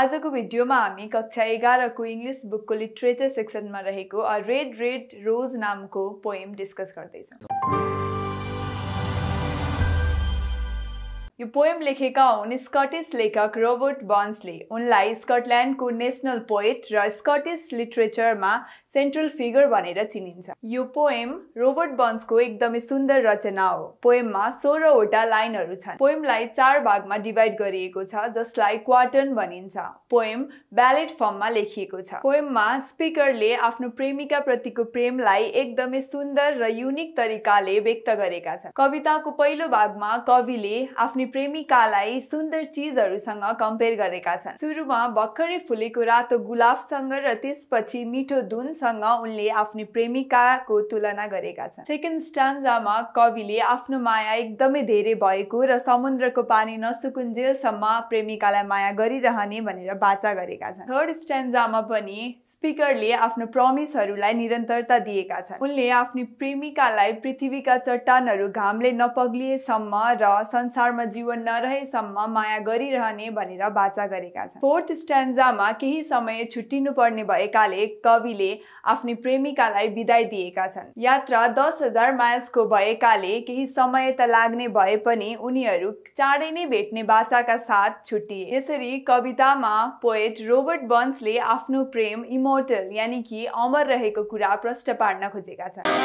आजको भिडियोमा हामी कक्षा एघारको इङ्ग्लिस बुकको लिट्रेचर सेक्सनमा रहेको अ रेड रेड रोज नामको पोएम डिस्कस गर्दैछौँ यो पोएम लेखेका हुन् स्कटिस लेखक रोबर्ट बन्सले उनलाई स्कटल्यान्डको नेसनल पोएट र स्कटिस लिटरेचरमा सेन्ट्रल फिगर भनेर चिनिन्छ यो पोएम रोबर्ट बन्सको एकदमै सुन्दर रचना हो पोएममा सोह्रवटा लाइनहरू छन् पोएमलाई चार भागमा डिभाइड गरिएको छ जसलाई क्वार्टन भनिन्छ पोएम ब्यालेट फर्ममा लेखिएको छ पोएममा स्पिकरले आफ्नो प्रेमिका प्रतिको प्रेमलाई एकदमै सुन्दर र युनिक तरिकाले व्यक्त गरेका छन् कविताको पहिलो भागमा कविले आफ्नो प्रेमिकालाई सुन्दर चिजहरूसँग कम्पेयर गरेका छन् सुरुमा भर्खरै फुलेको रातो गुलाबसँग र त्यसपछि मिठो धुन प्रेमीसँग उनले आफ्नो प्रेमिकाको तुलना गरेका छन् सेकेन्ड स्ट्यान्जामा कविले आफ्नो माया एकदमै धेरै भएको र समुद्रको पानी नसुकुन्जेलसम्म प्रेमिकालाई माया गरिरहने भनेर बाचा गरेका छन् थर्ड स्ट्यान्जामा पनि स्पिकरले आफ्नो प्रमिसहरूलाई निरन्तरता दिएका छन् उनले आफ्नो प्रेमिकालाई पृथ्वीका चट्टानहरू घामले नपग्लिएसम्म र संसारमा जीवन नरहेसम्म माया गरिरहने भनेर बाचा गरेका छन् फोर्थ स्ट्यान्जामा केही समय छुट्टिनु पर्ने भएकाले कविले आफ्नी प्रेमिकालाई बिदाई दिएका छन् यात्रा दस हजार माइल्सको भएकाले केही समय त लाग्ने भए पनि उनीहरू चाँडै नै भेट्ने बाचाका साथ छुट्टिए यसरी कवितामा पोएट रोबर्ट बन्सले आफ्नो प्रेम इमोटल यानि कि अमर रहेको कुरा प्रष्ट पार्न खोजेका छन्